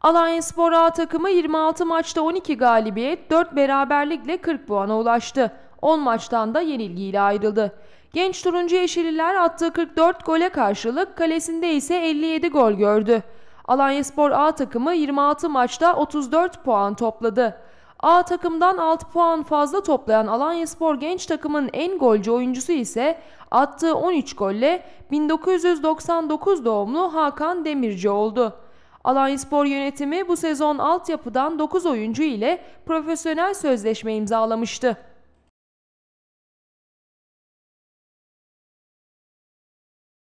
Alanya Spor A takımı 26 maçta 12 galibiyet, 4 beraberlikle 40 puana ulaştı. 10 maçtan da yenilgiyle ayrıldı. Genç turuncu yeşililer attığı 44 gole karşılık kalesinde ise 57 gol gördü. Alanya Spor A takımı 26 maçta 34 puan topladı. A takımdan 6 puan fazla toplayan Alanya Spor genç takımın en golcü oyuncusu ise attığı 13 golle 1999 doğumlu Hakan Demirci oldu. Alanyaspor yönetimi bu sezon altyapıdan 9 oyuncu ile profesyonel sözleşme imzalamıştı.